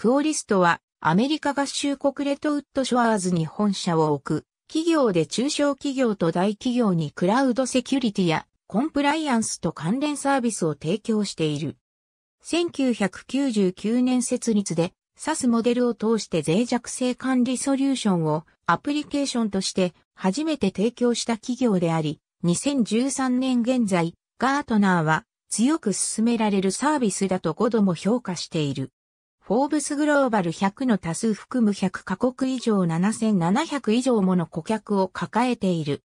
クオリストはアメリカ合衆国レトウッドショアーズに本社を置く企業で中小企業と大企業にクラウドセキュリティやコンプライアンスと関連サービスを提供している。1999年設立で SAS モデルを通して脆弱性管理ソリューションをアプリケーションとして初めて提供した企業であり、2013年現在、ガートナーは強く進められるサービスだと5度も評価している。フォーブスグローバル100の多数含む100カ国以上7700以上もの顧客を抱えている。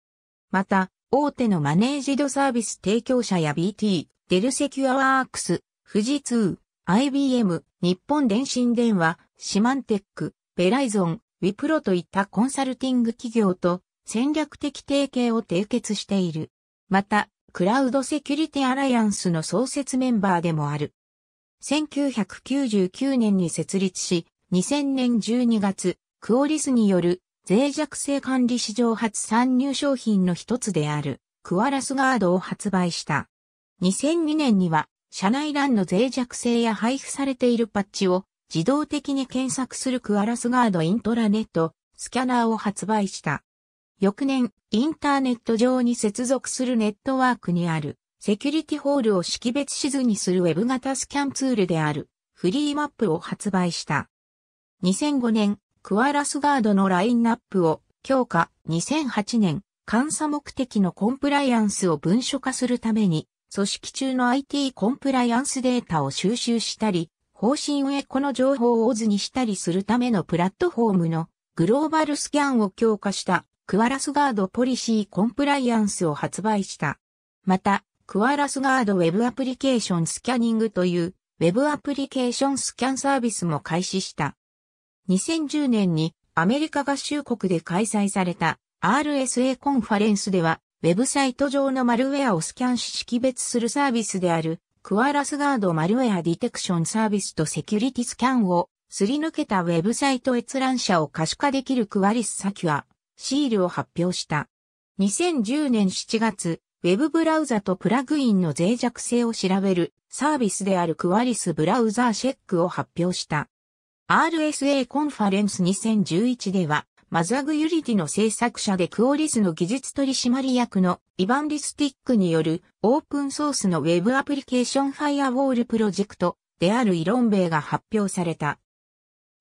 また、大手のマネージドサービス提供者や BT、デルセキュアワークス、富士通、IBM、日本電信電話、シマンテック、ベライゾン、ウィプロといったコンサルティング企業と戦略的提携を締結している。また、クラウドセキュリティアライアンスの創設メンバーでもある。1999年に設立し、2000年12月、クオリスによる脆弱性管理史上初参入商品の一つである、クアラスガードを発売した。2002年には、社内欄の脆弱性や配布されているパッチを自動的に検索するクアラスガードイントラネットスキャナーを発売した。翌年、インターネット上に接続するネットワークにあるセキュリティホールを識別しずにするウェブ型スキャンツールであるフリーマップを発売した。2005年、クアラスガードのラインナップを強化。2008年、監査目的のコンプライアンスを文書化するために、組織中の IT コンプライアンスデータを収集したり、方針上この情報をオズにしたりするためのプラットフォームのグローバルスキャンを強化したクアラスガードポリシーコンプライアンスを発売した。また、クアラスガードウェブアプリケーションスキャニングというウェブアプリケーションスキャンサービスも開始した。2010年にアメリカ合衆国で開催された RSA コンファレンスでは、ウェブサイト上のマルウェアをスキャンし識別するサービスである、クアラスガードマルウェアディテクションサービスとセキュリティスキャンをすり抜けたウェブサイト閲覧者を可視化できるクアリスサキュア、シールを発表した。2010年7月、ウェブブラウザとプラグインの脆弱性を調べるサービスであるクワリスブラウザーシェックを発表した。RSA コンファレンス2011では、マザグユリティの制作者でクオリスの技術取締役のイバンリスティックによるオープンソースのウェブアプリケーションファイアウォールプロジェクトであるイロンベイが発表された。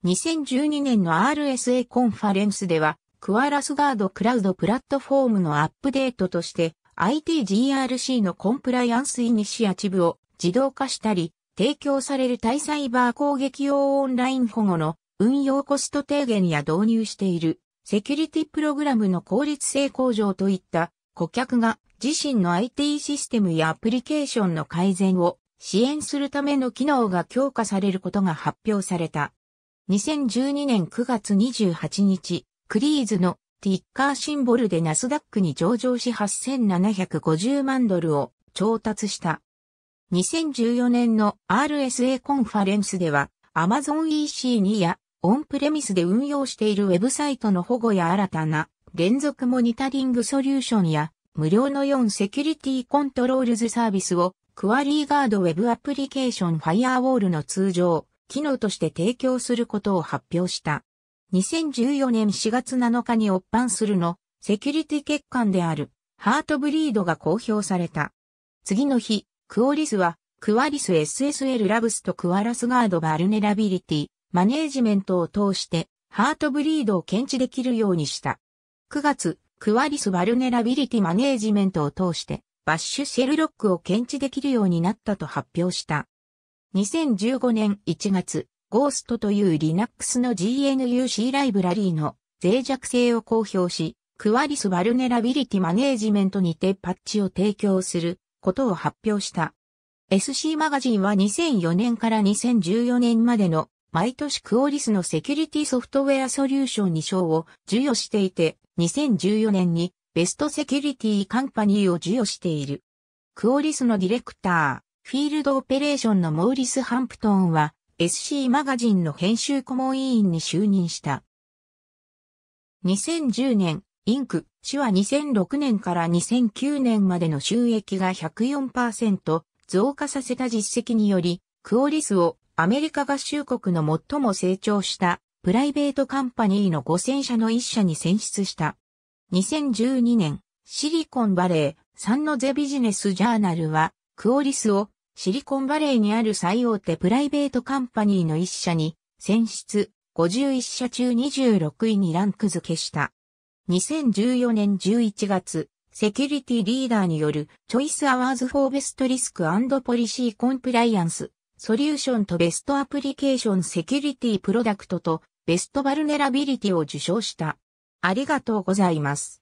2012年の RSA コンファレンスでは、クアラスガードクラウドプラットフォームのアップデートとして ITGRC のコンプライアンスイニシアチブを自動化したり、提供される対サイバー攻撃用オンライン保護の運用コスト低減や導入しているセキュリティプログラムの効率性向上といった顧客が自身の IT システムやアプリケーションの改善を支援するための機能が強化されることが発表された。2012年9月28日、クリーズのティッカーシンボルでナスダックに上場し8750万ドルを調達した。2014年の RSA コンファレンスでは Amazon EC2 やオンプレミスで運用しているウェブサイトの保護や新たな連続モニタリングソリューションや無料の4セキュリティコントロールズサービスをクワリーガードウェブアプリケーションファイアウォールの通常機能として提供することを発表した。2014年4月7日にオッパンするのセキュリティ欠陥であるハートブリードが公表された。次の日、クオリスはクワリス SSL ラブスとクワラスガードバルネラビリティマネージメントを通してハートブリードを検知できるようにした。9月、クワリスバルネラビリティマネージメントを通してバッシュシェルロックを検知できるようになったと発表した。2015年1月、Ghost という Linux の GNU-C ライブラリーの脆弱性を公表し、クワリス・バルネラビリティマネージメントにてパッチを提供することを発表した。SC マガジンは2004年から2014年までの毎年クオリスのセキュリティソフトウェアソリューションに賞を授与していて、2014年にベストセキュリティカンパニーを授与している。クオリスのディレクター、フィールドオペレーションのモーリス・ハンプトンは、SC マガジンの編集顧問委員に就任した。2010年、インク、市は2006年から2009年までの収益が104%増加させた実績により、クオリスをアメリカ合衆国の最も成長したプライベートカンパニーの5000社の1社に選出した。2012年、シリコンバレー、サンノゼビジネスジャーナルは、クオリスをシリコンバレーにある最大手プライベートカンパニーの一社に、選出51社中26位にランク付けした。2014年11月、セキュリティリーダーによるチョイスアワーズフォーベストリスクポリシーコンプライアンス、ソリューションとベストアプリケーションセキュリティプロダクトとベストバルネラビリティを受賞した。ありがとうございます。